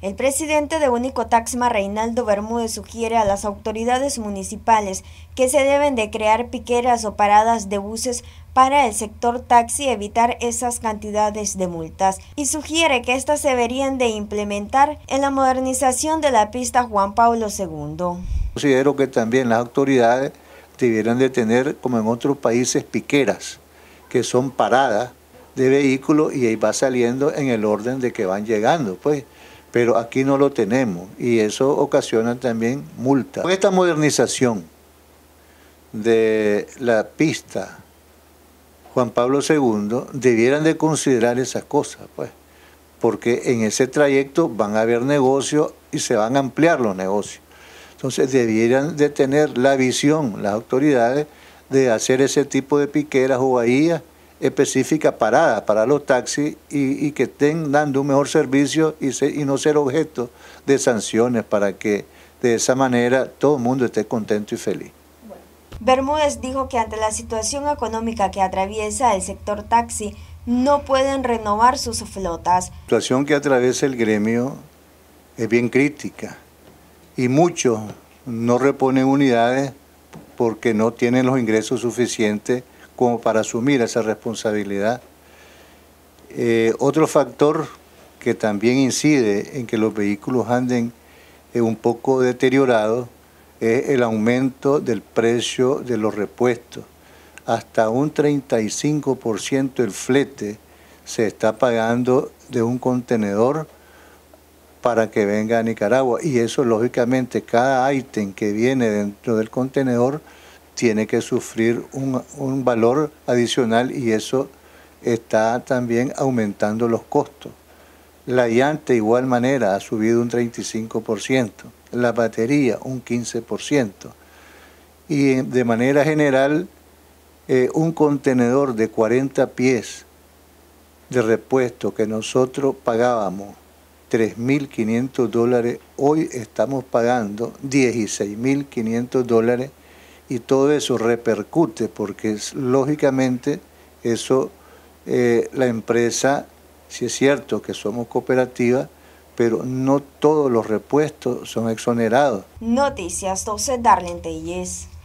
El presidente de Taxma, Reinaldo Bermúdez, sugiere a las autoridades municipales que se deben de crear piqueras o paradas de buses para el sector taxi evitar esas cantidades de multas y sugiere que estas se deberían de implementar en la modernización de la pista Juan Pablo II. Considero que también las autoridades debieran de tener, como en otros países, piqueras, que son paradas de vehículos y ahí va saliendo en el orden de que van llegando, pues pero aquí no lo tenemos y eso ocasiona también multa. Con esta modernización de la pista Juan Pablo II, debieran de considerar esas cosas, pues, porque en ese trayecto van a haber negocios y se van a ampliar los negocios. Entonces debieran de tener la visión las autoridades de hacer ese tipo de piqueras o bahías específica parada para los taxis y, que estén dando un mejor servicio y, y no ser objeto de sanciones para que de esa manera todo el mundo esté contento y feliz. Bermúdez dijo que ante la situación económica que atraviesa el sector taxi, no pueden renovar sus flotas. La situación que atraviesa el gremio es bien crítica y muchos no reponen unidades porque no tienen los ingresos suficientes como para asumir esa responsabilidad. Eh, otro factor que también incide en que los vehículos anden eh, un poco deteriorados es el aumento del precio de los repuestos. Hasta un 35% el flete se está pagando de un contenedor para que venga a Nicaragua. Y eso, lógicamente, cada ítem que viene dentro del contenedor tiene que sufrir un, valor adicional y eso está también aumentando los costos. La llanta, igual manera, ha subido un 35%, la batería un 15%. Y de manera general, eh, un contenedor de 40 pies de repuesto que nosotros pagábamos 3.500 dólares, hoy estamos pagando 16.500 dólares y todo eso repercute porque lógicamente eso eh, la empresa, si es cierto que somos cooperativa, pero no todos los repuestos son exonerados. Noticias 12 Darlene Telles.